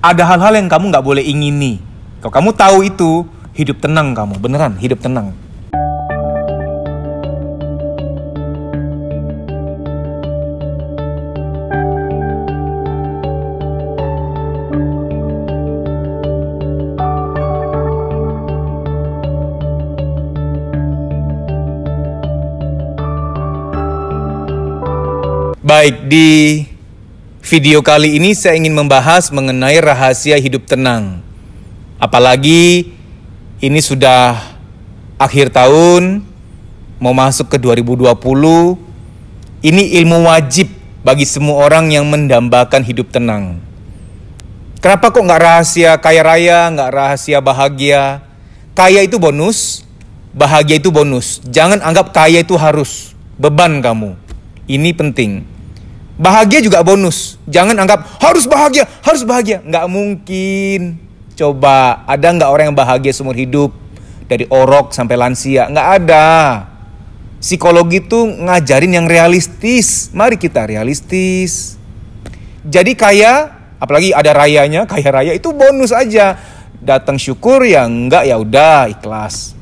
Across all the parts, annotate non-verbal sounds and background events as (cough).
ada hal-hal yang kamu nggak boleh ingini. Kalau kamu tahu itu, hidup tenang kamu. Beneran, hidup tenang. Baik, di Video kali ini saya ingin membahas mengenai rahasia hidup tenang. Apalagi ini sudah akhir tahun, mau masuk ke 2020. Ini ilmu wajib bagi semua orang yang mendambakan hidup tenang. Kenapa kok nggak rahasia kaya raya, nggak rahasia bahagia? Kaya itu bonus, bahagia itu bonus. Jangan anggap kaya itu harus beban kamu. Ini penting. Bahagia juga bonus. Jangan anggap harus bahagia, harus bahagia. Nggak mungkin. Coba, ada nggak orang yang bahagia seumur hidup? Dari orok sampai lansia, nggak ada. Psikologi itu ngajarin yang realistis. Mari kita realistis. Jadi kaya, apalagi ada rayanya, kaya raya itu bonus aja. Datang syukur ya nggak ya udah ikhlas.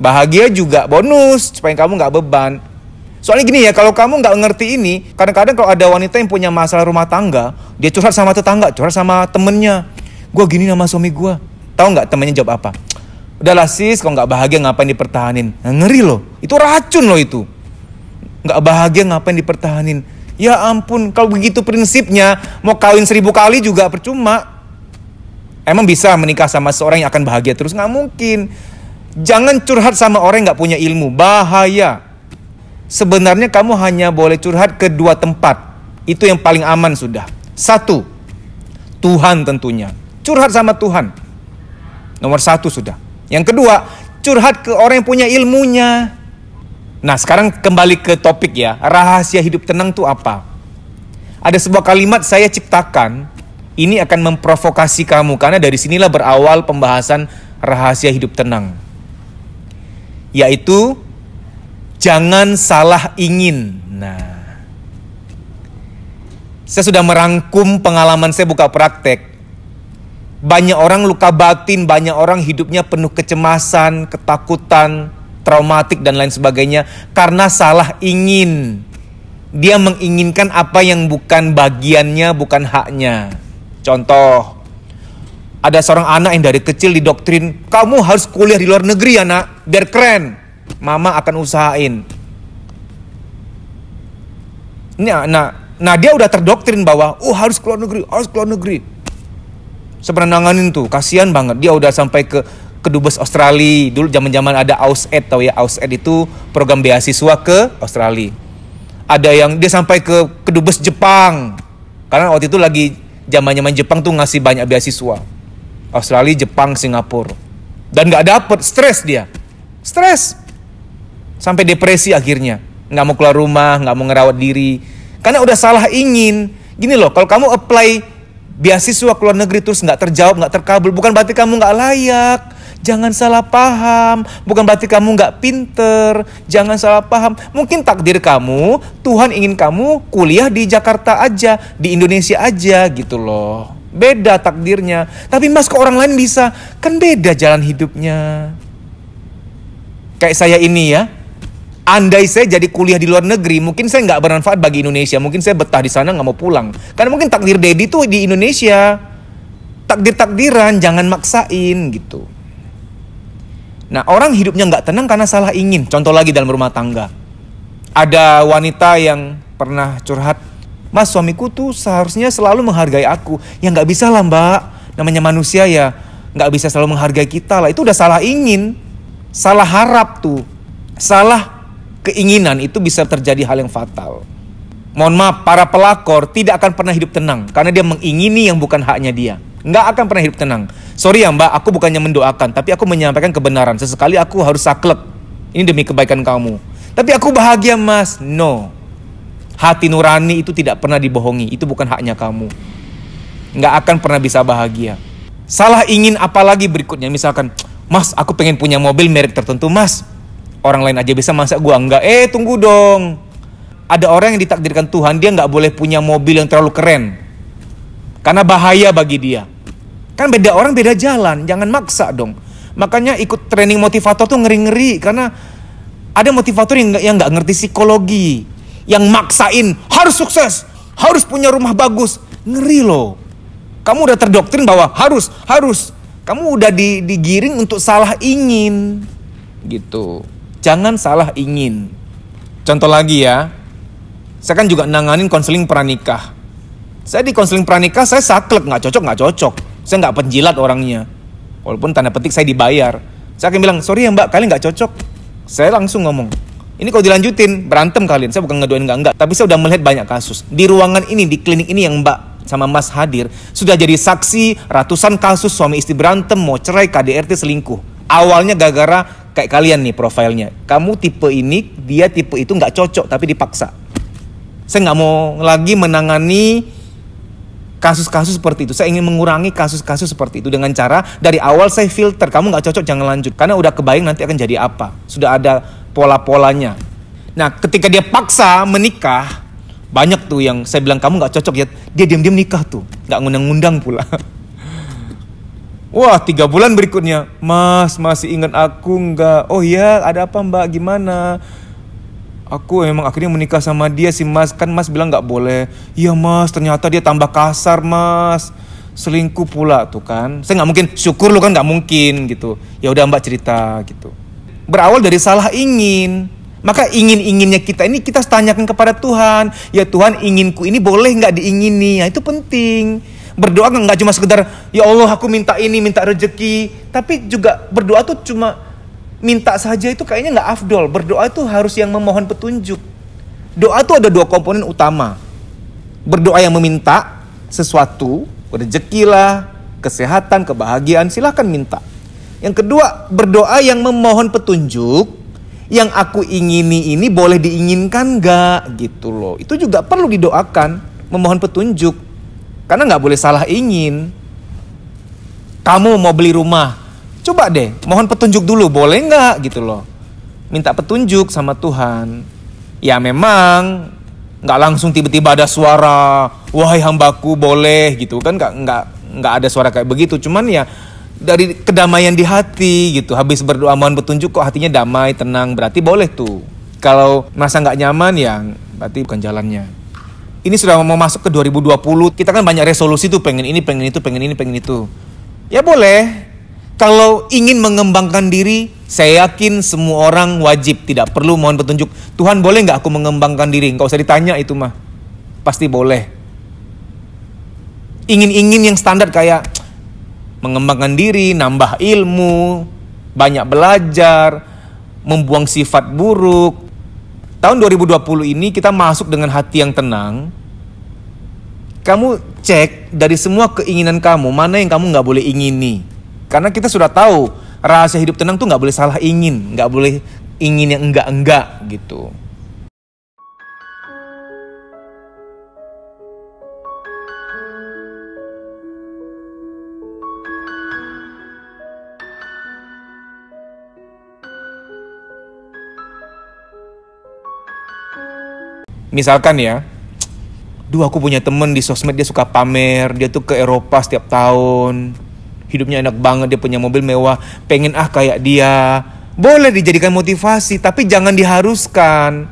Bahagia juga bonus supaya kamu nggak beban. Soalnya gini ya, kalau kamu nggak ngerti ini, kadang-kadang kalau ada wanita yang punya masalah rumah tangga, dia curhat sama tetangga, curhat sama temennya. Gue gini nama suami gue. Tahu nggak temennya jawab apa? Udahlah sis, kalau nggak bahagia ngapain dipertahanin? Nah, ngeri loh, itu racun loh itu. Nggak bahagia ngapain dipertahanin? Ya ampun, kalau begitu prinsipnya, mau kawin seribu kali juga percuma. Emang bisa menikah sama seorang yang akan bahagia terus? Nggak mungkin. Jangan curhat sama orang yang nggak punya ilmu, bahaya sebenarnya kamu hanya boleh curhat ke dua tempat. Itu yang paling aman sudah. Satu, Tuhan tentunya. Curhat sama Tuhan. Nomor satu sudah. Yang kedua, curhat ke orang yang punya ilmunya. Nah sekarang kembali ke topik ya. Rahasia hidup tenang itu apa? Ada sebuah kalimat saya ciptakan. Ini akan memprovokasi kamu. Karena dari sinilah berawal pembahasan rahasia hidup tenang. Yaitu jangan salah ingin. Nah, saya sudah merangkum pengalaman saya buka praktek. Banyak orang luka batin, banyak orang hidupnya penuh kecemasan, ketakutan, traumatik dan lain sebagainya karena salah ingin. Dia menginginkan apa yang bukan bagiannya, bukan haknya. Contoh, ada seorang anak yang dari kecil didoktrin, kamu harus kuliah di luar negeri anak, biar keren mama akan usahain. Nah, nah, nah dia udah terdoktrin bahwa oh harus keluar negeri, harus keluar negeri. Sebenarnya nanganin tuh, kasihan banget. Dia udah sampai ke kedubes Australia dulu zaman zaman ada aus ed tau ya aus ed itu program beasiswa ke Australia ada yang dia sampai ke kedubes Jepang karena waktu itu lagi zaman zaman Jepang tuh ngasih banyak beasiswa Australia Jepang Singapura dan nggak dapet stres dia stres sampai depresi akhirnya nggak mau keluar rumah nggak mau ngerawat diri karena udah salah ingin gini loh kalau kamu apply beasiswa ke luar negeri terus nggak terjawab nggak terkabul bukan berarti kamu nggak layak jangan salah paham bukan berarti kamu nggak pinter jangan salah paham mungkin takdir kamu Tuhan ingin kamu kuliah di Jakarta aja di Indonesia aja gitu loh beda takdirnya tapi mas ke orang lain bisa kan beda jalan hidupnya kayak saya ini ya andai saya jadi kuliah di luar negeri, mungkin saya nggak bermanfaat bagi Indonesia. Mungkin saya betah di sana nggak mau pulang. Karena mungkin takdir Dedi tuh di Indonesia. Takdir-takdiran, jangan maksain gitu. Nah orang hidupnya nggak tenang karena salah ingin. Contoh lagi dalam rumah tangga. Ada wanita yang pernah curhat, Mas suamiku tuh seharusnya selalu menghargai aku. Ya nggak bisa lah mbak, namanya manusia ya nggak bisa selalu menghargai kita lah. Itu udah salah ingin, salah harap tuh, salah keinginan itu bisa terjadi hal yang fatal. Mohon maaf, para pelakor tidak akan pernah hidup tenang karena dia mengingini yang bukan haknya dia. Nggak akan pernah hidup tenang. Sorry ya mbak, aku bukannya mendoakan, tapi aku menyampaikan kebenaran. Sesekali aku harus saklek. Ini demi kebaikan kamu. Tapi aku bahagia mas. No. Hati nurani itu tidak pernah dibohongi. Itu bukan haknya kamu. Nggak akan pernah bisa bahagia. Salah ingin apalagi berikutnya. Misalkan, mas aku pengen punya mobil merek tertentu mas orang lain aja bisa masa gue enggak eh tunggu dong ada orang yang ditakdirkan Tuhan dia nggak boleh punya mobil yang terlalu keren karena bahaya bagi dia kan beda orang beda jalan jangan maksa dong makanya ikut training motivator tuh ngeri ngeri karena ada motivator yang yang nggak ngerti psikologi yang maksain harus sukses harus punya rumah bagus ngeri loh kamu udah terdoktrin bahwa harus harus kamu udah digiring untuk salah ingin gitu. Jangan salah ingin. Contoh lagi ya, saya kan juga nanganin konseling pranikah. Saya di konseling pranikah, saya saklek, nggak cocok, nggak cocok. Saya nggak penjilat orangnya. Walaupun tanda petik saya dibayar. Saya akan bilang, sorry ya mbak, kalian nggak cocok. Saya langsung ngomong, ini kalau dilanjutin, berantem kalian. Saya bukan ngeduain nggak nggak. Tapi saya udah melihat banyak kasus. Di ruangan ini, di klinik ini yang mbak sama mas hadir. Sudah jadi saksi ratusan kasus suami istri berantem, mau cerai, KDRT selingkuh. Awalnya gara-gara kayak kalian nih profilnya. Kamu tipe ini, dia tipe itu nggak cocok tapi dipaksa. Saya nggak mau lagi menangani kasus-kasus seperti itu. Saya ingin mengurangi kasus-kasus seperti itu dengan cara dari awal saya filter. Kamu nggak cocok, jangan lanjut. Karena udah kebayang nanti akan jadi apa. Sudah ada pola-polanya. Nah, ketika dia paksa menikah, banyak tuh yang saya bilang kamu nggak cocok ya. Dia diam-diam nikah tuh, nggak ngundang-ngundang pula. (laughs) Wah, tiga bulan berikutnya, Mas masih ingat aku nggak? Oh iya, ada apa Mbak? Gimana? Aku emang akhirnya menikah sama dia sih Mas. Kan Mas bilang nggak boleh. Iya Mas, ternyata dia tambah kasar Mas. Selingkuh pula tuh kan. Saya nggak mungkin. Syukur lu kan nggak mungkin gitu. Ya udah Mbak cerita gitu. Berawal dari salah ingin. Maka ingin-inginnya kita ini kita tanyakan kepada Tuhan. Ya Tuhan inginku ini boleh nggak diingini? Ya itu penting berdoa nggak cuma sekedar ya Allah aku minta ini minta rejeki tapi juga berdoa tuh cuma minta saja itu kayaknya nggak afdol berdoa itu harus yang memohon petunjuk doa tuh ada dua komponen utama berdoa yang meminta sesuatu rejeki lah kesehatan kebahagiaan silahkan minta yang kedua berdoa yang memohon petunjuk yang aku ingini ini boleh diinginkan gak gitu loh itu juga perlu didoakan memohon petunjuk karena nggak boleh salah ingin. Kamu mau beli rumah, coba deh, mohon petunjuk dulu, boleh nggak gitu loh. Minta petunjuk sama Tuhan. Ya memang nggak langsung tiba-tiba ada suara, wahai hambaku boleh gitu kan nggak nggak nggak ada suara kayak begitu. Cuman ya dari kedamaian di hati gitu. Habis berdoa mohon petunjuk kok hatinya damai, tenang, berarti boleh tuh. Kalau masa nggak nyaman ya berarti bukan jalannya ini sudah mau masuk ke 2020, kita kan banyak resolusi tuh pengen ini, pengen itu, pengen ini, pengen itu. Ya boleh. Kalau ingin mengembangkan diri, saya yakin semua orang wajib tidak perlu mohon petunjuk. Tuhan boleh nggak aku mengembangkan diri? Nggak usah ditanya itu mah. Pasti boleh. Ingin-ingin yang standar kayak mengembangkan diri, nambah ilmu, banyak belajar, membuang sifat buruk, tahun 2020 ini kita masuk dengan hati yang tenang. Kamu cek dari semua keinginan kamu mana yang kamu nggak boleh ingini. Karena kita sudah tahu rahasia hidup tenang tuh nggak boleh salah ingin, nggak boleh ingin yang enggak-enggak gitu. misalkan ya duh aku punya temen di sosmed dia suka pamer dia tuh ke Eropa setiap tahun hidupnya enak banget dia punya mobil mewah pengen ah kayak dia boleh dijadikan motivasi tapi jangan diharuskan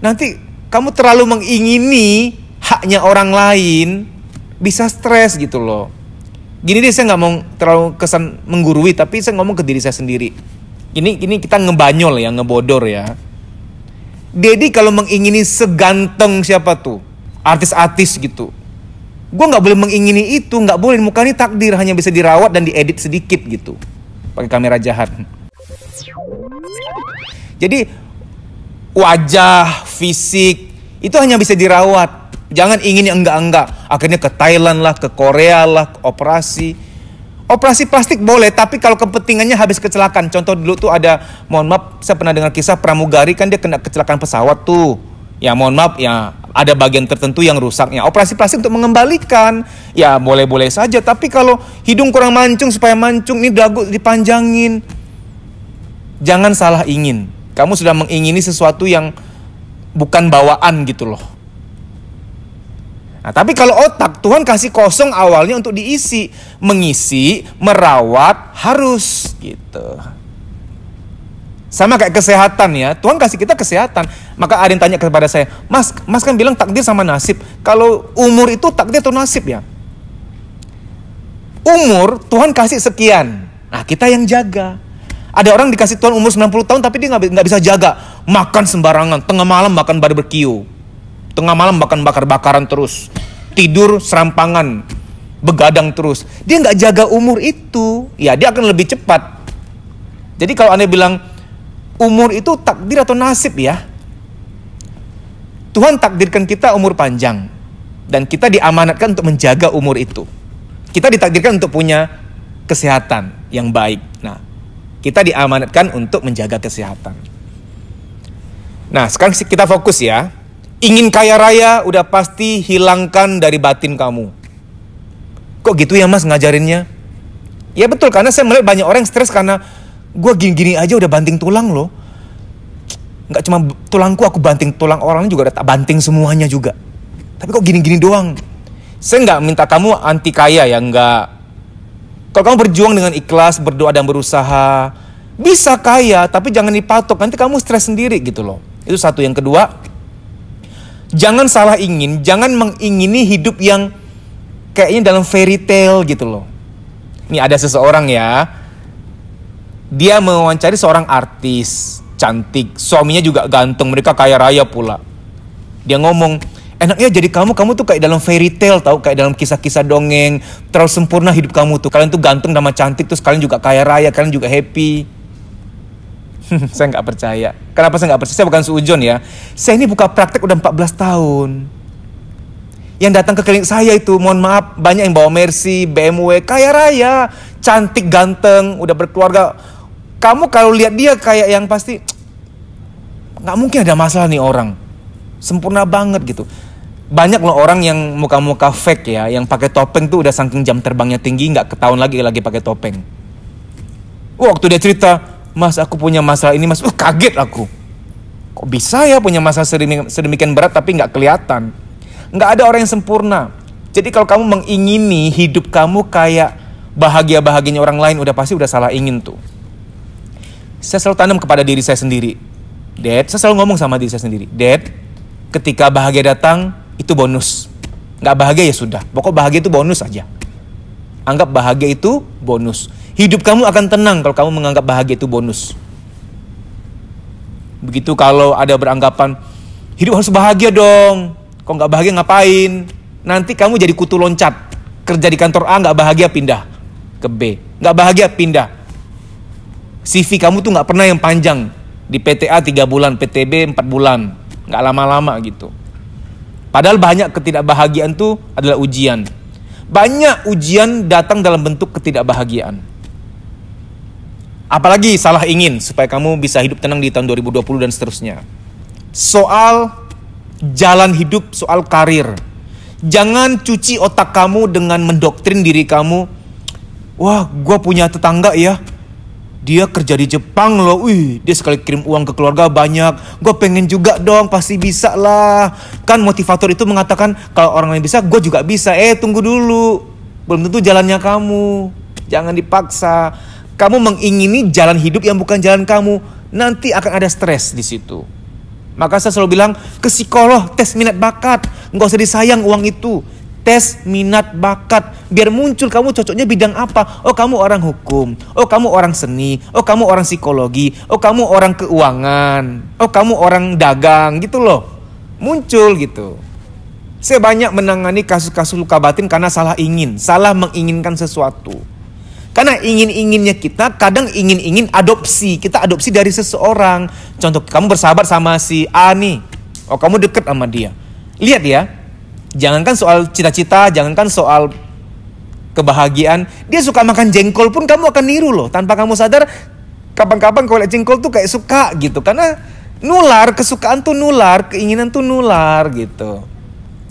nanti kamu terlalu mengingini haknya orang lain bisa stres gitu loh gini deh saya gak mau terlalu kesan menggurui tapi saya ngomong ke diri saya sendiri ini ini kita ngebanyol ya ngebodor ya Dedi kalau mengingini seganteng siapa tuh artis-artis gitu gue nggak boleh mengingini itu nggak boleh muka ini takdir hanya bisa dirawat dan diedit sedikit gitu pakai kamera jahat jadi wajah fisik itu hanya bisa dirawat jangan ingin yang enggak-enggak akhirnya ke Thailand lah ke Korea lah ke operasi Operasi plastik boleh, tapi kalau kepentingannya habis kecelakaan. Contoh dulu tuh ada, mohon maaf, saya pernah dengar kisah pramugari kan dia kena kecelakaan pesawat tuh. Ya mohon maaf, ya ada bagian tertentu yang rusaknya. Operasi plastik untuk mengembalikan, ya boleh-boleh saja. Tapi kalau hidung kurang mancung supaya mancung, ini dagu dipanjangin. Jangan salah ingin. Kamu sudah mengingini sesuatu yang bukan bawaan gitu loh. Nah, tapi kalau otak Tuhan kasih kosong awalnya untuk diisi, mengisi, merawat harus gitu. Sama kayak kesehatan ya. Tuhan kasih kita kesehatan. Maka ada yang tanya kepada saya, "Mas, Mas kan bilang takdir sama nasib. Kalau umur itu takdir atau nasib ya?" Umur Tuhan kasih sekian. Nah, kita yang jaga. Ada orang dikasih Tuhan umur 90 tahun tapi dia nggak bisa jaga. Makan sembarangan, tengah malam makan berkiu Tengah malam bahkan bakar-bakaran terus. Tidur serampangan, begadang terus. Dia nggak jaga umur itu, ya dia akan lebih cepat. Jadi kalau Anda bilang umur itu takdir atau nasib ya. Tuhan takdirkan kita umur panjang dan kita diamanatkan untuk menjaga umur itu. Kita ditakdirkan untuk punya kesehatan yang baik. Nah, kita diamanatkan untuk menjaga kesehatan. Nah, sekarang kita fokus ya Ingin kaya raya udah pasti hilangkan dari batin kamu. Kok gitu ya mas ngajarinnya? Ya betul karena saya melihat banyak orang stres karena gue gini-gini aja udah banting tulang loh. Gak cuma tulangku aku banting tulang orang juga udah tak banting semuanya juga. Tapi kok gini-gini doang? Saya nggak minta kamu anti kaya ya nggak. Kalau kamu berjuang dengan ikhlas, berdoa dan berusaha, bisa kaya tapi jangan dipatok nanti kamu stres sendiri gitu loh. Itu satu yang kedua jangan salah ingin, jangan mengingini hidup yang kayaknya dalam fairy tale gitu loh. Ini ada seseorang ya, dia mewawancari seorang artis cantik, suaminya juga ganteng, mereka kaya raya pula. Dia ngomong, enaknya jadi kamu, kamu tuh kayak dalam fairy tale tau, kayak dalam kisah-kisah dongeng, terlalu sempurna hidup kamu tuh. Kalian tuh ganteng sama cantik, terus kalian juga kaya raya, kalian juga happy. (laughs) saya nggak percaya. Kenapa saya nggak percaya? Saya bukan suujon ya. Saya ini buka praktek udah 14 tahun. Yang datang ke klinik saya itu, mohon maaf, banyak yang bawa Mercy, BMW, kaya raya, cantik, ganteng, udah berkeluarga. Kamu kalau lihat dia kayak yang pasti nggak mungkin ada masalah nih orang. Sempurna banget gitu banyak loh orang yang muka-muka fake ya, yang pakai topeng tuh udah saking jam terbangnya tinggi nggak ketahuan lagi lagi pakai topeng. Waktu dia cerita, mas aku punya masalah ini mas uh, kaget aku kok bisa ya punya masalah sedemikian, berat tapi nggak kelihatan nggak ada orang yang sempurna jadi kalau kamu mengingini hidup kamu kayak bahagia bahagianya orang lain udah pasti udah salah ingin tuh saya selalu tanam kepada diri saya sendiri Dad saya selalu ngomong sama diri saya sendiri Dad ketika bahagia datang itu bonus nggak bahagia ya sudah pokok bahagia itu bonus aja anggap bahagia itu bonus Hidup kamu akan tenang kalau kamu menganggap bahagia itu bonus. Begitu kalau ada beranggapan, hidup harus bahagia dong. Kok nggak bahagia ngapain? Nanti kamu jadi kutu loncat. Kerja di kantor A nggak bahagia pindah ke B. Nggak bahagia pindah. CV kamu tuh nggak pernah yang panjang. Di PTA 3 bulan, PTB 4 bulan. Nggak lama-lama gitu. Padahal banyak ketidakbahagiaan tuh adalah ujian. Banyak ujian datang dalam bentuk ketidakbahagiaan. Apalagi salah ingin supaya kamu bisa hidup tenang di tahun 2020 dan seterusnya. Soal jalan hidup, soal karir. Jangan cuci otak kamu dengan mendoktrin diri kamu. Wah, gue punya tetangga ya. Dia kerja di Jepang loh, wih dia sekali kirim uang ke keluarga banyak. Gue pengen juga dong, pasti bisa lah. Kan motivator itu mengatakan kalau orang lain bisa, gue juga bisa. Eh tunggu dulu, belum tentu jalannya kamu. Jangan dipaksa kamu mengingini jalan hidup yang bukan jalan kamu, nanti akan ada stres di situ. Maka saya selalu bilang ke psikolog tes minat bakat, nggak usah disayang uang itu. Tes minat bakat biar muncul kamu cocoknya bidang apa. Oh kamu orang hukum, oh kamu orang seni, oh kamu orang psikologi, oh kamu orang keuangan, oh kamu orang dagang gitu loh. Muncul gitu. Saya banyak menangani kasus-kasus luka batin karena salah ingin, salah menginginkan sesuatu. Karena ingin-inginnya kita kadang ingin-ingin adopsi. Kita adopsi dari seseorang. Contoh, kamu bersahabat sama si Ani, Oh, kamu deket sama dia. Lihat ya, jangankan soal cita-cita, jangankan soal kebahagiaan. Dia suka makan jengkol pun kamu akan niru loh. Tanpa kamu sadar, kapan-kapan kau lihat jengkol tuh kayak suka gitu. Karena nular, kesukaan tuh nular, keinginan tuh nular gitu.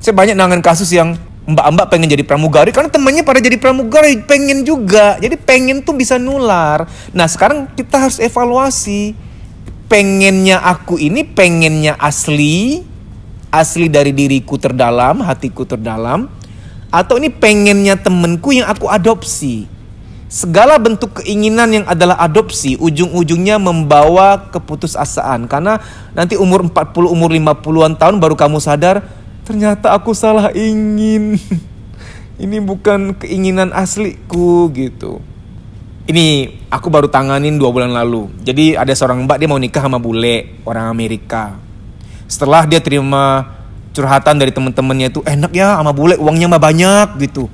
Saya banyak nangan kasus yang mbak-mbak pengen jadi pramugari karena temannya pada jadi pramugari pengen juga jadi pengen tuh bisa nular nah sekarang kita harus evaluasi pengennya aku ini pengennya asli asli dari diriku terdalam hatiku terdalam atau ini pengennya temenku yang aku adopsi segala bentuk keinginan yang adalah adopsi ujung-ujungnya membawa keputusasaan karena nanti umur 40 umur 50-an tahun baru kamu sadar ternyata aku salah ingin. (laughs) Ini bukan keinginan asliku gitu. Ini aku baru tanganin dua bulan lalu. Jadi ada seorang mbak dia mau nikah sama bule orang Amerika. Setelah dia terima curhatan dari temen-temennya itu enak ya sama bule uangnya mah banyak gitu.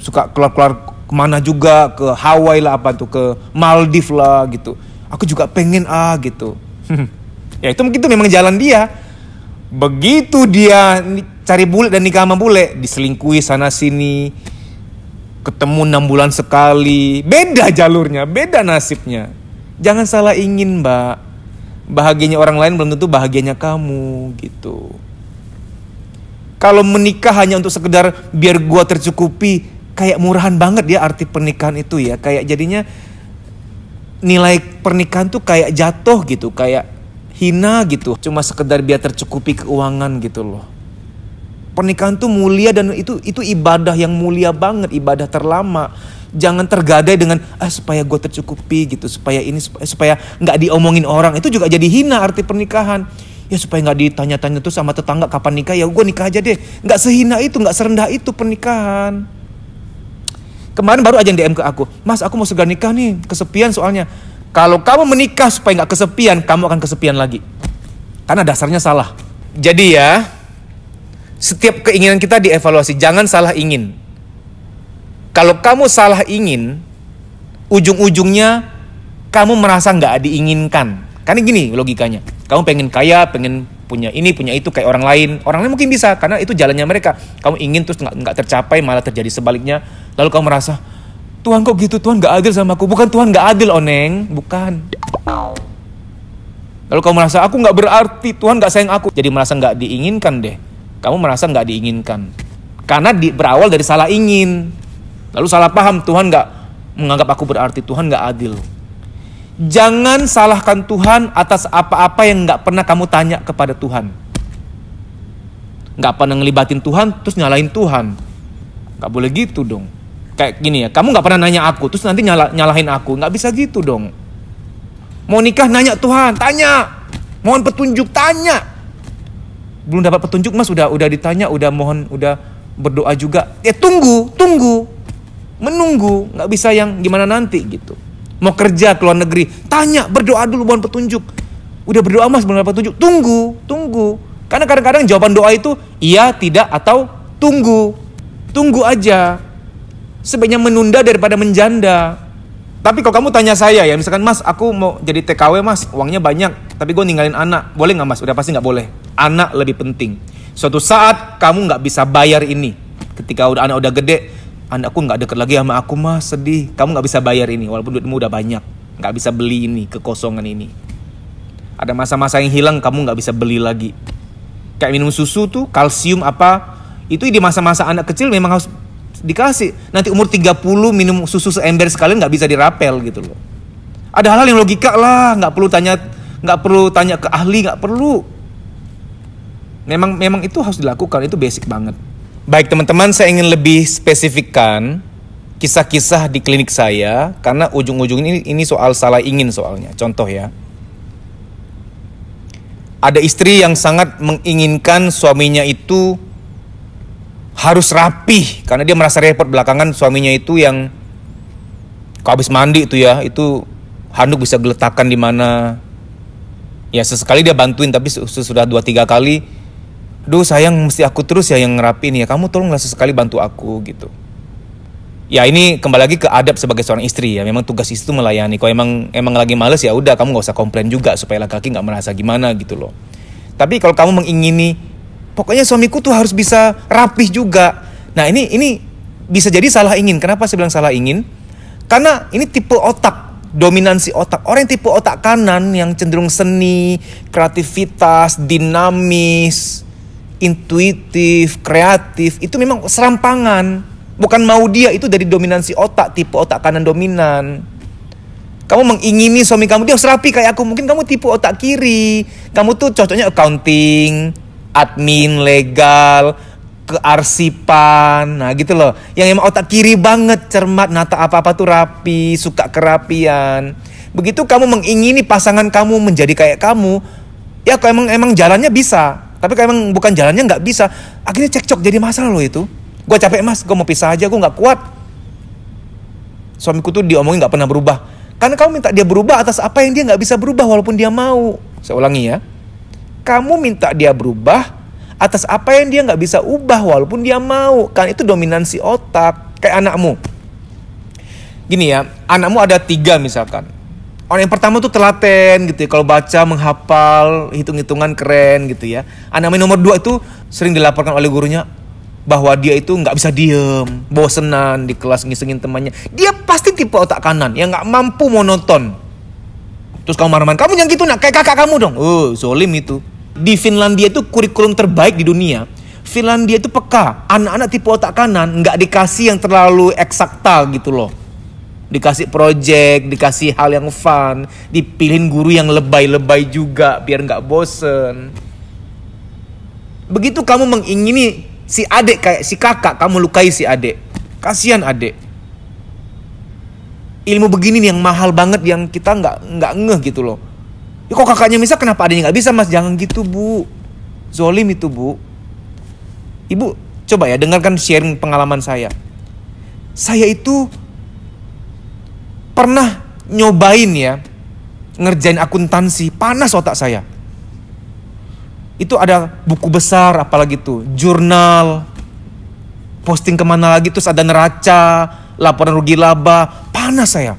Suka keluar-keluar kemana juga ke Hawaii lah apa tuh ke Maldives lah gitu. Aku juga pengen ah gitu. (laughs) ya itu mungkin itu memang jalan dia Begitu dia cari bule dan nikah sama bule, diselingkuhi sana sini, ketemu enam bulan sekali, beda jalurnya, beda nasibnya. Jangan salah ingin, Mbak. Bahagianya orang lain belum tentu bahagianya kamu gitu. Kalau menikah hanya untuk sekedar biar gua tercukupi, kayak murahan banget ya arti pernikahan itu ya. Kayak jadinya nilai pernikahan tuh kayak jatuh gitu, kayak hina gitu. Cuma sekedar biar tercukupi keuangan gitu loh. Pernikahan tuh mulia dan itu itu ibadah yang mulia banget, ibadah terlama. Jangan tergadai dengan ah supaya gue tercukupi gitu, supaya ini eh, supaya nggak diomongin orang itu juga jadi hina arti pernikahan ya supaya nggak ditanya-tanya tuh sama tetangga kapan nikah ya gue nikah aja deh nggak sehina itu nggak serendah itu pernikahan kemarin baru aja DM ke aku mas aku mau segera nikah nih kesepian soalnya kalau kamu menikah supaya nggak kesepian, kamu akan kesepian lagi. Karena dasarnya salah. Jadi ya, setiap keinginan kita dievaluasi. Jangan salah ingin. Kalau kamu salah ingin, ujung-ujungnya kamu merasa nggak diinginkan. Karena gini logikanya. Kamu pengen kaya, pengen punya ini, punya itu kayak orang lain. Orang lain mungkin bisa karena itu jalannya mereka. Kamu ingin terus nggak tercapai malah terjadi sebaliknya. Lalu kamu merasa Tuhan kok gitu Tuhan gak adil sama aku bukan Tuhan gak adil oneng bukan lalu kamu merasa aku gak berarti Tuhan gak sayang aku jadi merasa gak diinginkan deh kamu merasa gak diinginkan karena di, berawal dari salah ingin lalu salah paham Tuhan gak menganggap aku berarti Tuhan gak adil jangan salahkan Tuhan atas apa-apa yang gak pernah kamu tanya kepada Tuhan gak pernah ngelibatin Tuhan terus nyalain Tuhan gak boleh gitu dong kayak gini ya kamu nggak pernah nanya aku terus nanti nyala nyalahin aku nggak bisa gitu dong mau nikah nanya Tuhan tanya mohon petunjuk tanya belum dapat petunjuk mas udah udah ditanya udah mohon udah berdoa juga ya tunggu tunggu menunggu nggak bisa yang gimana nanti gitu mau kerja ke luar negeri tanya berdoa dulu mohon petunjuk udah berdoa mas belum dapat petunjuk tunggu tunggu karena kadang-kadang jawaban doa itu iya tidak atau tunggu tunggu aja sebaiknya menunda daripada menjanda. Tapi kalau kamu tanya saya ya, misalkan Mas, aku mau jadi TKW Mas, uangnya banyak, tapi gue ninggalin anak, boleh nggak Mas? Udah pasti nggak boleh. Anak lebih penting. Suatu saat kamu nggak bisa bayar ini. Ketika udah anak udah gede, anakku nggak deket lagi sama aku Mas, sedih. Kamu nggak bisa bayar ini, walaupun duitmu udah banyak, nggak bisa beli ini, kekosongan ini. Ada masa-masa yang hilang, kamu nggak bisa beli lagi. Kayak minum susu tuh, kalsium apa, itu di masa-masa anak kecil memang harus dikasih nanti umur 30 minum susu seember sekalian nggak bisa dirapel gitu loh ada hal-hal yang logika lah nggak perlu tanya nggak perlu tanya ke ahli nggak perlu memang memang itu harus dilakukan itu basic banget baik teman-teman saya ingin lebih spesifikkan kisah-kisah di klinik saya karena ujung-ujung ini ini soal salah ingin soalnya contoh ya ada istri yang sangat menginginkan suaminya itu harus rapih karena dia merasa repot belakangan suaminya itu yang kalau habis mandi itu ya itu handuk bisa geletakan di mana ya sesekali dia bantuin tapi sudah dua tiga kali Duh sayang mesti aku terus ya yang ini ya kamu tolonglah sesekali bantu aku gitu ya ini kembali lagi ke adab sebagai seorang istri ya memang tugas istri itu melayani kalau emang emang lagi males ya udah kamu nggak usah komplain juga supaya laki-laki nggak merasa gimana gitu loh tapi kalau kamu mengingini pokoknya suamiku tuh harus bisa rapih juga. Nah ini ini bisa jadi salah ingin. Kenapa saya bilang salah ingin? Karena ini tipe otak, dominansi otak. Orang yang tipe otak kanan yang cenderung seni, kreativitas, dinamis, intuitif, kreatif, itu memang serampangan. Bukan mau dia, itu dari dominansi otak, tipe otak kanan dominan. Kamu mengingini suami kamu, dia serapi kayak aku. Mungkin kamu tipe otak kiri. Kamu tuh cocoknya accounting, admin legal kearsipan nah gitu loh yang emang otak kiri banget cermat nata apa apa tuh rapi suka kerapian begitu kamu mengingini pasangan kamu menjadi kayak kamu ya kok emang emang jalannya bisa tapi kalau emang bukan jalannya nggak bisa akhirnya cekcok jadi masalah loh itu gue capek mas gue mau pisah aja gue nggak kuat suamiku tuh diomongin nggak pernah berubah karena kamu minta dia berubah atas apa yang dia nggak bisa berubah walaupun dia mau saya ulangi ya kamu minta dia berubah atas apa yang dia nggak bisa ubah walaupun dia mau. Kan itu dominansi otak kayak anakmu. Gini ya, anakmu ada tiga misalkan. Orang yang pertama tuh telaten gitu ya. Kalau baca, menghafal, hitung-hitungan keren gitu ya. Anak nomor dua itu sering dilaporkan oleh gurunya bahwa dia itu nggak bisa diem, bosenan di kelas ngisengin temannya. Dia pasti tipe otak kanan yang nggak mampu monoton. Terus kamu marah-marah, kamu yang gitu nak kayak kakak kamu dong. Oh, zolim itu di Finlandia itu kurikulum terbaik di dunia. Finlandia itu peka, anak-anak tipe otak kanan nggak dikasih yang terlalu eksakta gitu loh. Dikasih project, dikasih hal yang fun, dipilihin guru yang lebay-lebay juga biar nggak bosen. Begitu kamu mengingini si adik kayak si kakak, kamu lukai si adik. Kasihan adik. Ilmu begini nih yang mahal banget yang kita nggak nggak ngeh gitu loh ya kok kakaknya bisa kenapa adiknya nggak bisa mas jangan gitu bu zolim itu bu ibu coba ya dengarkan sharing pengalaman saya saya itu pernah nyobain ya ngerjain akuntansi panas otak saya itu ada buku besar apalagi itu jurnal posting kemana lagi terus ada neraca laporan rugi laba panas saya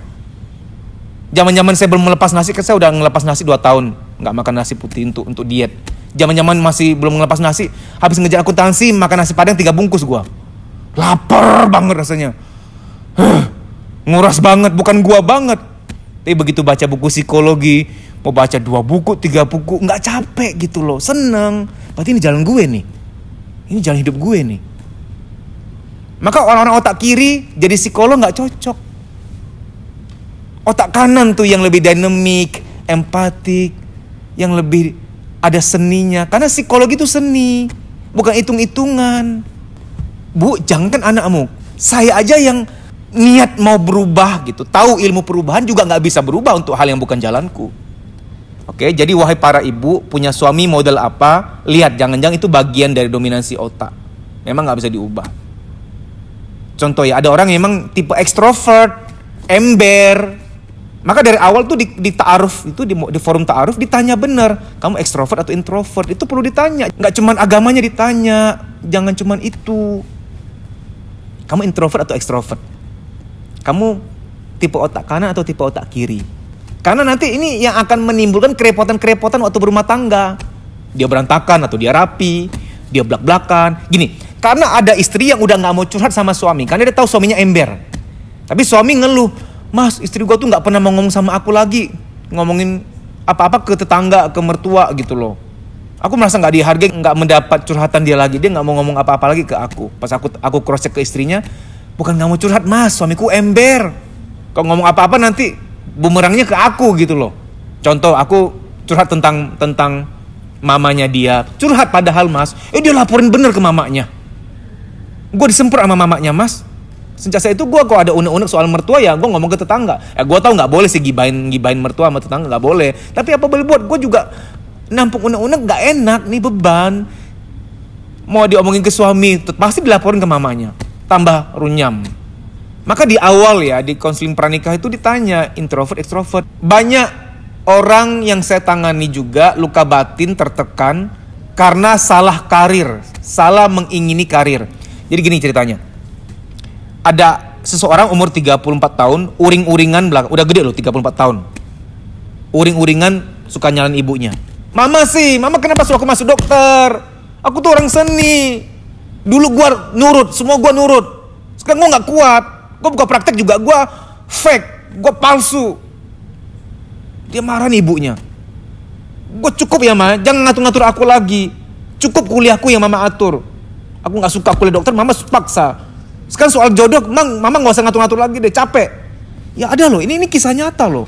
Zaman-zaman saya belum melepas nasi, kan saya udah ngelepas nasi 2 tahun, nggak makan nasi putih untuk untuk diet. Zaman-zaman masih belum ngelepas nasi, habis ngejar akuntansi makan nasi padang tiga bungkus gua. Lapar banget rasanya. nguras banget, bukan gua banget. Tapi begitu baca buku psikologi, mau baca dua buku, tiga buku, nggak capek gitu loh, seneng. Berarti ini jalan gue nih, ini jalan hidup gue nih. Maka orang-orang otak kiri jadi psikolog nggak cocok. Otak kanan tuh yang lebih dinamik, empatik, yang lebih ada seninya. Karena psikologi itu seni, bukan hitung-hitungan. Bu, jangankan anakmu, saya aja yang niat mau berubah gitu, tahu ilmu perubahan juga nggak bisa berubah untuk hal yang bukan jalanku. Oke, jadi wahai para ibu punya suami model apa? Lihat, jangan-jangan itu bagian dari dominasi otak. Memang nggak bisa diubah. Contoh ya, ada orang yang memang tipe ekstrovert, ember, maka dari awal tuh di, di ta'aruf itu di, di forum ta'aruf ditanya benar, kamu ekstrovert atau introvert? Itu perlu ditanya. Nggak cuman agamanya ditanya, jangan cuman itu. Kamu introvert atau ekstrovert? Kamu tipe otak kanan atau tipe otak kiri? Karena nanti ini yang akan menimbulkan kerepotan-kerepotan waktu berumah tangga. Dia berantakan atau dia rapi, dia belak-belakan. Gini, karena ada istri yang udah nggak mau curhat sama suami, karena dia tahu suaminya ember. Tapi suami ngeluh, mas istri gue tuh nggak pernah mau ngomong sama aku lagi ngomongin apa-apa ke tetangga ke mertua gitu loh aku merasa nggak dihargai nggak mendapat curhatan dia lagi dia nggak mau ngomong apa-apa lagi ke aku pas aku aku cross check ke istrinya bukan nggak mau curhat mas suamiku ember kalau ngomong apa-apa nanti bumerangnya ke aku gitu loh contoh aku curhat tentang tentang mamanya dia curhat padahal mas eh dia laporin bener ke mamanya gue disemprot sama mamanya mas Sejak saat itu gue kalau ada unek-unek soal mertua ya gue ngomong ke tetangga. Ya eh, gue tau gak boleh sih gibain gibain mertua sama tetangga gak boleh. Tapi apa boleh buat gue juga nampung unek-unek gak enak nih beban. Mau diomongin ke suami pasti dilaporin ke mamanya. Tambah runyam. Maka di awal ya di konseling pranikah itu ditanya introvert extrovert. Banyak orang yang saya tangani juga luka batin tertekan karena salah karir, salah mengingini karir. Jadi gini ceritanya ada seseorang umur 34 tahun uring-uringan belakang udah gede loh 34 tahun uring-uringan suka nyalain ibunya mama sih mama kenapa suruh aku masuk dokter aku tuh orang seni dulu gua nurut semua gua nurut sekarang gua nggak kuat gua buka praktek juga gua fake gua palsu dia marah nih ibunya gue cukup ya ma jangan ngatur-ngatur aku lagi cukup kuliahku yang mama atur aku nggak suka kuliah dokter mama paksa sekarang soal jodoh, mang, mama nggak usah ngatur-ngatur lagi deh, capek. Ya ada loh, ini ini kisah nyata loh.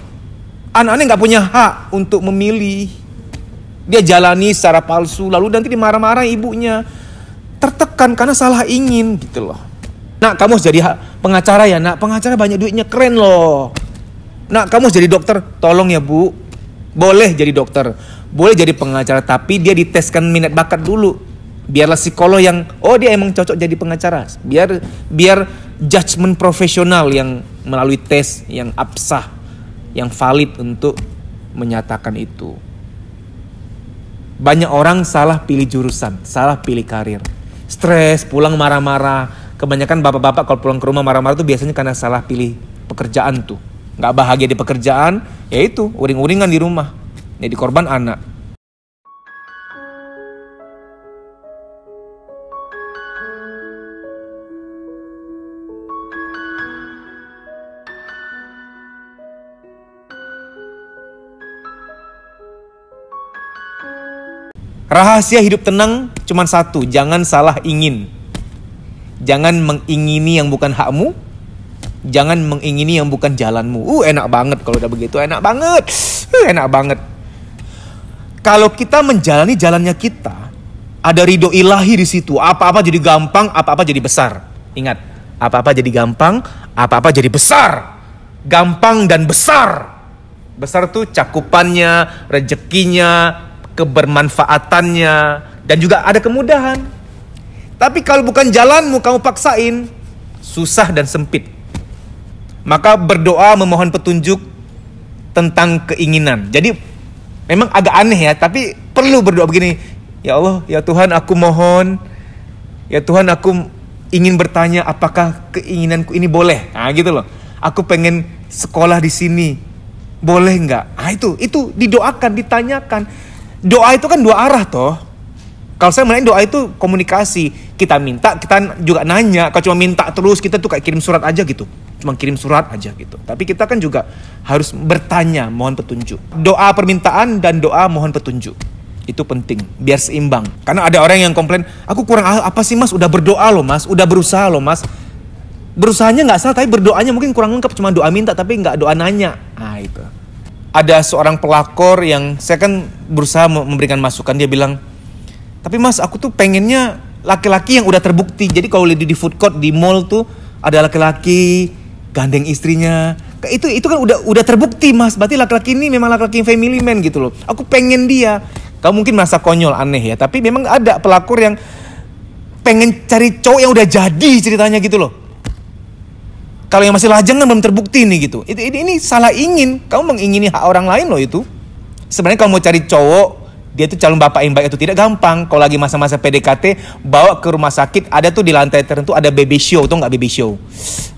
Anak-anak nggak punya hak untuk memilih. Dia jalani secara palsu, lalu nanti dimarah-marah ibunya. Tertekan karena salah ingin gitu loh. Nak, kamu jadi pengacara ya, nak. Pengacara banyak duitnya, keren loh. Nak, kamu jadi dokter. Tolong ya, Bu. Boleh jadi dokter. Boleh jadi pengacara, tapi dia diteskan minat bakat dulu biarlah psikolog yang oh dia emang cocok jadi pengacara biar biar judgement profesional yang melalui tes yang absah yang valid untuk menyatakan itu banyak orang salah pilih jurusan salah pilih karir stres pulang marah-marah kebanyakan bapak-bapak kalau pulang ke rumah marah-marah tuh biasanya karena salah pilih pekerjaan tuh nggak bahagia di pekerjaan ya itu uring-uringan di rumah jadi korban anak Rahasia hidup tenang cuma satu, jangan salah ingin. Jangan mengingini yang bukan hakmu. Jangan mengingini yang bukan jalanmu. Uh, enak banget kalau udah begitu, enak banget. Uh, enak banget. Kalau kita menjalani jalannya kita, ada ridho ilahi di situ. Apa-apa jadi gampang, apa-apa jadi besar. Ingat, apa-apa jadi gampang, apa-apa jadi besar. Gampang dan besar. Besar tuh cakupannya, rezekinya, kebermanfaatannya, dan juga ada kemudahan. Tapi kalau bukan jalanmu kamu paksain, susah dan sempit. Maka berdoa memohon petunjuk tentang keinginan. Jadi memang agak aneh ya, tapi perlu berdoa begini. Ya Allah, ya Tuhan aku mohon, ya Tuhan aku ingin bertanya apakah keinginanku ini boleh. Nah gitu loh. Aku pengen sekolah di sini, boleh nggak? Ah itu, itu didoakan, ditanyakan doa itu kan dua arah toh. Kalau saya melihat doa itu komunikasi. Kita minta, kita juga nanya. Kalau cuma minta terus, kita tuh kayak kirim surat aja gitu. Cuma kirim surat aja gitu. Tapi kita kan juga harus bertanya, mohon petunjuk. Doa permintaan dan doa mohon petunjuk. Itu penting, biar seimbang. Karena ada orang yang komplain, aku kurang apa sih mas? Udah berdoa loh mas, udah berusaha loh mas. Berusahanya nggak salah, tapi berdoanya mungkin kurang lengkap. Cuma doa minta, tapi nggak doa nanya. Ah itu ada seorang pelakor yang saya kan berusaha memberikan masukan dia bilang tapi mas aku tuh pengennya laki-laki yang udah terbukti jadi kalau lihat di food court di mall tuh ada laki-laki gandeng istrinya itu itu kan udah udah terbukti mas berarti laki-laki ini memang laki-laki family man gitu loh aku pengen dia kamu mungkin merasa konyol aneh ya tapi memang ada pelakor yang pengen cari cowok yang udah jadi ceritanya gitu loh kalau yang masih lajang kan belum terbukti nih gitu. Ini, ini, ini salah ingin. Kamu mengingini hak orang lain loh itu. Sebenarnya kalau mau cari cowok dia tuh calon bapak yang baik itu tidak gampang. Kalau lagi masa-masa PDKT, bawa ke rumah sakit. Ada tuh di lantai tertentu ada baby show, tuh nggak baby show.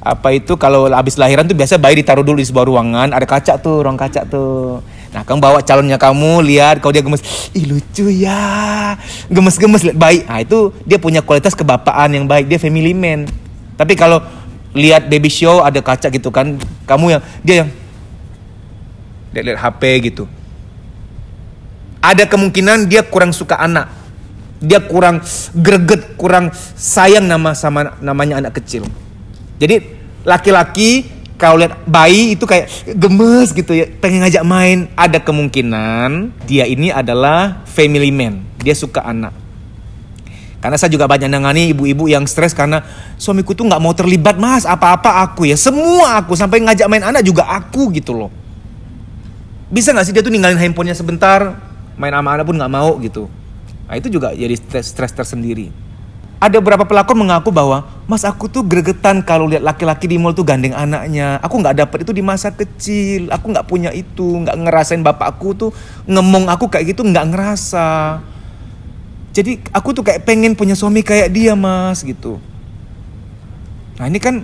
Apa itu kalau habis lahiran tuh biasa bayi ditaruh dulu di sebuah ruangan, ada kaca tuh, ruang kaca tuh. Nah, kamu bawa calonnya kamu, lihat kalau dia gemes, ih lucu ya. Gemes-gemes baik. Nah, itu dia punya kualitas kebapaan yang baik, dia family man. Tapi kalau lihat baby show ada kaca gitu kan kamu yang dia yang dia lihat HP gitu ada kemungkinan dia kurang suka anak dia kurang greget kurang sayang nama sama namanya anak kecil jadi laki-laki kalau lihat bayi itu kayak gemes gitu ya pengen ngajak main ada kemungkinan dia ini adalah family man dia suka anak karena saya juga banyak nangani ibu-ibu yang stres karena suamiku tuh nggak mau terlibat mas apa-apa aku ya semua aku sampai ngajak main anak juga aku gitu loh. Bisa nggak sih dia tuh ninggalin handphonenya sebentar main sama anak pun nggak mau gitu. Nah itu juga jadi stres, stres tersendiri. Ada beberapa pelakon mengaku bahwa Mas aku tuh gregetan kalau lihat laki-laki di mall tuh gandeng anaknya. Aku nggak dapet itu di masa kecil. Aku nggak punya itu, nggak ngerasain bapakku tuh ngemong aku kayak gitu nggak ngerasa jadi aku tuh kayak pengen punya suami kayak dia mas gitu. Nah ini kan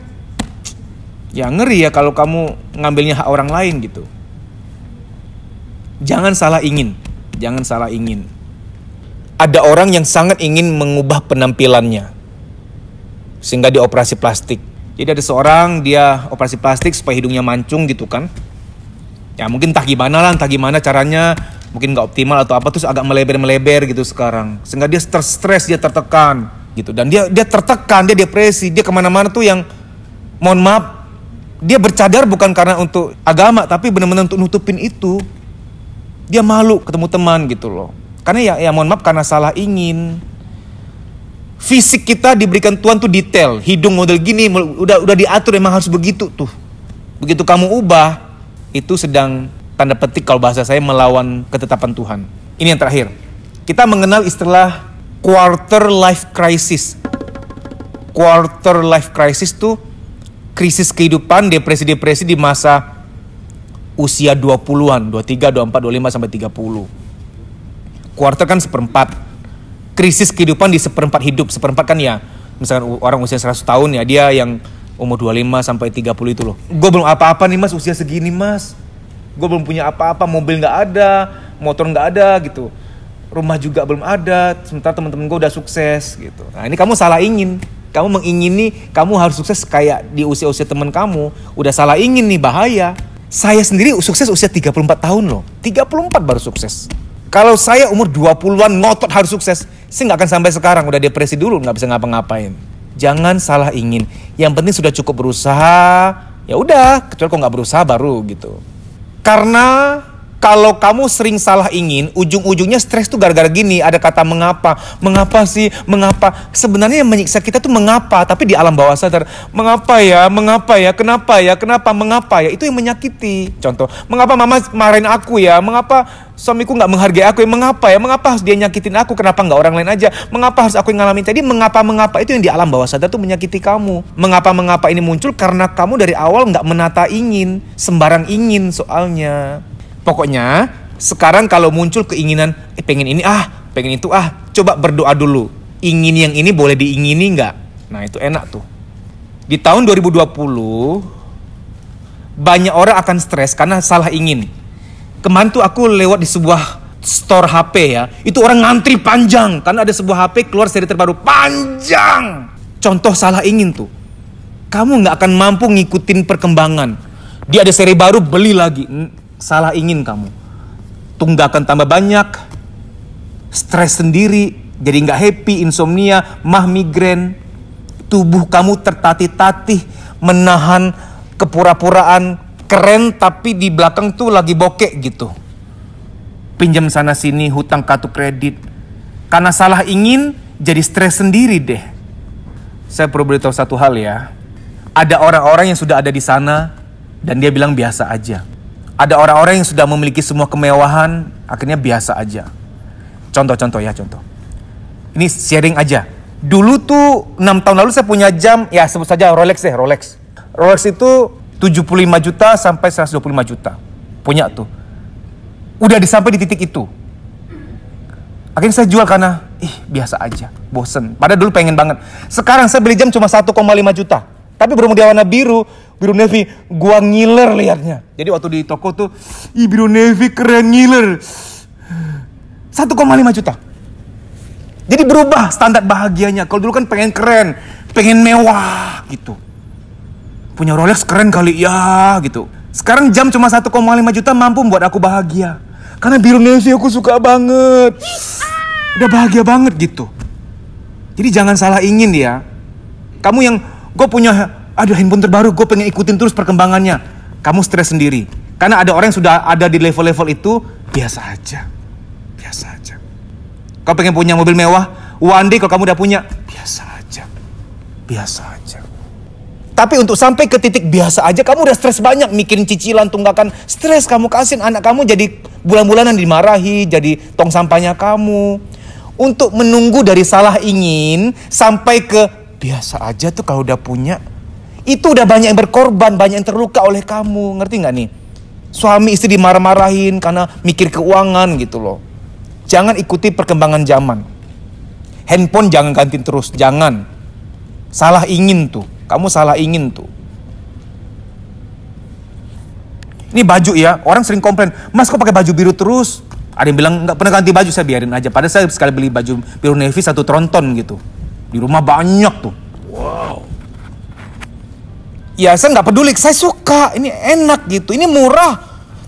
ya ngeri ya kalau kamu ngambilnya hak orang lain gitu. Jangan salah ingin, jangan salah ingin. Ada orang yang sangat ingin mengubah penampilannya sehingga dioperasi plastik. Jadi ada seorang dia operasi plastik supaya hidungnya mancung gitu kan. Ya mungkin entah gimana lah, entah gimana caranya mungkin nggak optimal atau apa terus agak meleber-meleber gitu sekarang sehingga dia terstres dia tertekan gitu dan dia dia tertekan dia depresi dia kemana-mana tuh yang mohon maaf dia bercadar bukan karena untuk agama tapi benar-benar untuk nutupin itu dia malu ketemu teman gitu loh karena ya ya mohon maaf karena salah ingin fisik kita diberikan Tuhan tuh detail hidung model gini udah udah diatur emang harus begitu tuh begitu kamu ubah itu sedang tanda petik kalau bahasa saya melawan ketetapan Tuhan. Ini yang terakhir. Kita mengenal istilah quarter life crisis. Quarter life crisis itu krisis kehidupan, depresi-depresi di masa usia 20-an, 23, 24, 25 sampai 30. Quarter kan seperempat. Krisis kehidupan di seperempat hidup. Seperempat kan ya misalkan orang usia 100 tahun ya dia yang umur 25 sampai 30 itu loh. Gue belum apa-apa nih mas usia segini mas gue belum punya apa-apa mobil nggak ada motor nggak ada gitu rumah juga belum ada sementara teman-teman gue udah sukses gitu nah ini kamu salah ingin kamu mengingini kamu harus sukses kayak di usia-usia teman kamu udah salah ingin nih bahaya saya sendiri sukses usia 34 tahun loh 34 baru sukses kalau saya umur 20-an ngotot harus sukses saya nggak akan sampai sekarang udah depresi dulu nggak bisa ngapa-ngapain jangan salah ingin yang penting sudah cukup berusaha ya udah kecuali kalau nggak berusaha baru gitu karena kalau kamu sering salah ingin, ujung-ujungnya stres tuh gara-gara gini. Ada kata mengapa, mengapa sih, mengapa. Sebenarnya yang menyiksa kita tuh mengapa, tapi di alam bawah sadar. Mengapa ya, mengapa ya, kenapa ya, kenapa, mengapa ya. Itu yang menyakiti. Contoh, mengapa mama marahin aku ya, mengapa suamiku nggak menghargai aku ya, mengapa ya, mengapa harus dia nyakitin aku, kenapa nggak orang lain aja. Mengapa harus aku yang ngalamin tadi, mengapa-mengapa itu yang di alam bawah sadar tuh menyakiti kamu. Mengapa-mengapa ini muncul karena kamu dari awal nggak menata ingin, sembarang ingin soalnya. Pokoknya sekarang kalau muncul keinginan eh, pengen ini ah, pengen itu ah, coba berdoa dulu. Ingin yang ini boleh diingini nggak? Nah itu enak tuh. Di tahun 2020 banyak orang akan stres karena salah ingin. Kemarin tuh aku lewat di sebuah store HP ya, itu orang ngantri panjang karena ada sebuah HP keluar seri terbaru panjang. Contoh salah ingin tuh, kamu nggak akan mampu ngikutin perkembangan. Dia ada seri baru beli lagi, salah ingin kamu. Tunggakan tambah banyak, stres sendiri, jadi nggak happy, insomnia, mah migrain, tubuh kamu tertatih-tatih, menahan kepura-puraan keren tapi di belakang tuh lagi bokek gitu. Pinjam sana sini hutang kartu kredit. Karena salah ingin jadi stres sendiri deh. Saya perlu beritahu satu hal ya. Ada orang-orang yang sudah ada di sana dan dia bilang biasa aja. Ada orang-orang yang sudah memiliki semua kemewahan, akhirnya biasa aja. Contoh-contoh ya, contoh. Ini sharing aja. Dulu tuh 6 tahun lalu saya punya jam, ya sebut saja Rolex deh, Rolex. Rolex itu 75 juta sampai 125 juta. Punya tuh. Udah disampai di titik itu. Akhirnya saya jual karena, ih biasa aja, bosen. Padahal dulu pengen banget. Sekarang saya beli jam cuma 1,5 juta. Tapi berumur di warna biru, biru navy gua ngiler liatnya jadi waktu di toko tuh ih biru navy keren ngiler 1,5 juta jadi berubah standar bahagianya kalau dulu kan pengen keren pengen mewah gitu punya Rolex keren kali ya gitu sekarang jam cuma 1,5 juta mampu buat aku bahagia karena biru navy aku suka banget udah bahagia banget gitu jadi jangan salah ingin ya kamu yang gue punya Aduh handphone terbaru, gue pengen ikutin terus perkembangannya. Kamu stres sendiri. Karena ada orang yang sudah ada di level-level itu, biasa aja. Biasa aja. Kau pengen punya mobil mewah, one day kalau kamu udah punya, biasa aja. Biasa aja. Tapi untuk sampai ke titik biasa aja, kamu udah stres banyak mikirin cicilan, tunggakan. Stres kamu kasihin anak kamu jadi bulan-bulanan dimarahi, jadi tong sampahnya kamu. Untuk menunggu dari salah ingin sampai ke biasa aja tuh kalau udah punya itu udah banyak yang berkorban, banyak yang terluka oleh kamu. Ngerti nggak nih? Suami istri dimarah-marahin karena mikir keuangan gitu loh. Jangan ikuti perkembangan zaman. Handphone jangan ganti terus, jangan. Salah ingin tuh, kamu salah ingin tuh. Ini baju ya, orang sering komplain, mas kok pakai baju biru terus? Ada yang bilang nggak pernah ganti baju, saya biarin aja. Padahal saya sekali beli baju biru navy satu tronton gitu. Di rumah banyak tuh ya saya nggak peduli saya suka ini enak gitu ini murah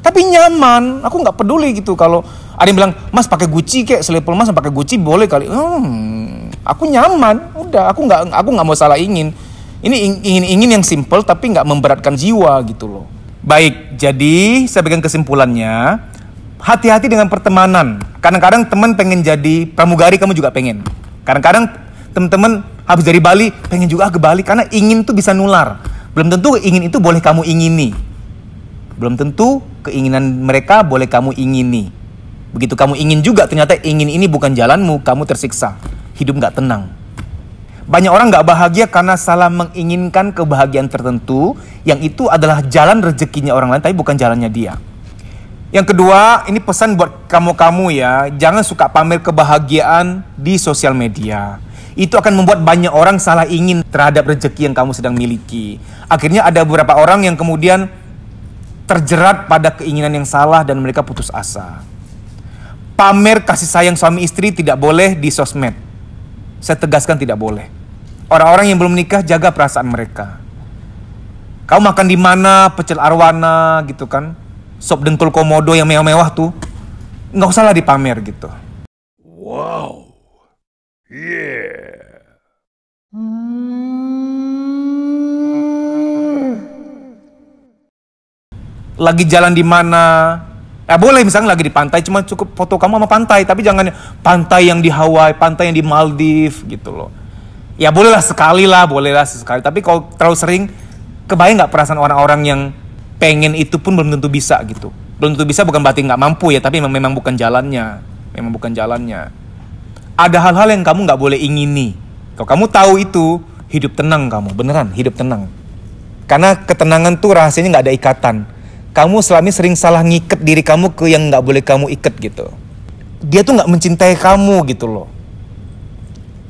tapi nyaman aku nggak peduli gitu kalau ada yang bilang mas pakai guci kayak selipul mas pakai guci boleh kali hmm, aku nyaman udah aku nggak aku nggak mau salah ingin ini ingin ingin yang simple tapi nggak memberatkan jiwa gitu loh baik jadi saya bikin kesimpulannya hati-hati dengan pertemanan kadang-kadang teman pengen jadi pramugari kamu juga pengen kadang-kadang teman-teman habis dari Bali pengen juga ke Bali karena ingin tuh bisa nular belum tentu ingin itu boleh kamu ingini. Belum tentu keinginan mereka boleh kamu ingini. Begitu kamu ingin juga, ternyata ingin ini bukan jalanmu, kamu tersiksa. Hidup gak tenang. Banyak orang gak bahagia karena salah menginginkan kebahagiaan tertentu, yang itu adalah jalan rezekinya orang lain, tapi bukan jalannya dia. Yang kedua, ini pesan buat kamu-kamu ya, jangan suka pamer kebahagiaan di sosial media itu akan membuat banyak orang salah ingin terhadap rezeki yang kamu sedang miliki. Akhirnya ada beberapa orang yang kemudian terjerat pada keinginan yang salah dan mereka putus asa. Pamer kasih sayang suami istri tidak boleh di sosmed. Saya tegaskan tidak boleh. Orang-orang yang belum menikah jaga perasaan mereka. Kau makan di mana, pecel arwana gitu kan. Sop dengkul komodo yang mewah-mewah tuh. Nggak usahlah dipamer gitu. Wow. Yeah. Lagi jalan di mana? Eh boleh misalnya lagi di pantai, cuma cukup foto kamu sama pantai, tapi jangan pantai yang di Hawaii, pantai yang di Maldives gitu loh. Ya bolehlah sekali lah, bolehlah sekali. Tapi kalau terlalu sering, kebayang nggak perasaan orang-orang yang pengen itu pun belum tentu bisa gitu. Belum tentu bisa bukan berarti nggak mampu ya, tapi memang bukan jalannya, memang bukan jalannya ada hal-hal yang kamu nggak boleh ingini. Kalau kamu tahu itu, hidup tenang kamu. Beneran, hidup tenang. Karena ketenangan tuh rahasianya nggak ada ikatan. Kamu selama ini sering salah ngiket diri kamu ke yang nggak boleh kamu ikat gitu. Dia tuh nggak mencintai kamu gitu loh.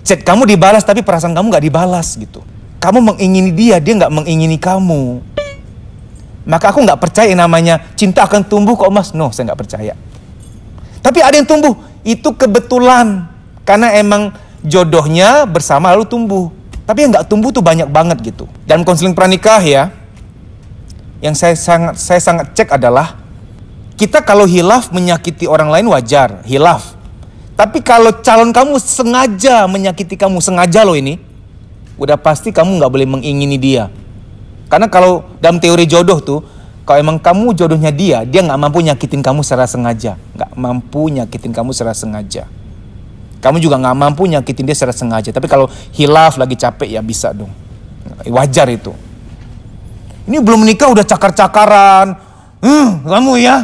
Chat kamu dibalas tapi perasaan kamu nggak dibalas gitu. Kamu mengingini dia, dia nggak mengingini kamu. Maka aku nggak percaya namanya cinta akan tumbuh kok mas. No, saya nggak percaya. Tapi ada yang tumbuh, itu kebetulan karena emang jodohnya bersama lalu tumbuh. Tapi yang nggak tumbuh tuh banyak banget gitu. Dan konseling pranikah ya, yang saya sangat saya sangat cek adalah kita kalau hilaf menyakiti orang lain wajar, hilaf. Tapi kalau calon kamu sengaja menyakiti kamu, sengaja loh ini, udah pasti kamu nggak boleh mengingini dia. Karena kalau dalam teori jodoh tuh, kalau emang kamu jodohnya dia, dia nggak mampu nyakitin kamu secara sengaja, nggak mampu nyakitin kamu secara sengaja. Kamu juga nggak mampu nyakitin dia secara sengaja. Tapi kalau hilaf lagi capek ya bisa dong. Wajar itu. Ini belum menikah udah cakar-cakaran. Hmm, kamu ya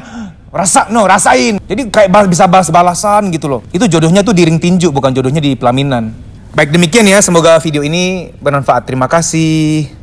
rasa no rasain. Jadi kayak bisa balas-balasan gitu loh. Itu jodohnya tuh di ring tinju bukan jodohnya di pelaminan. Baik demikian ya, semoga video ini bermanfaat. Terima kasih.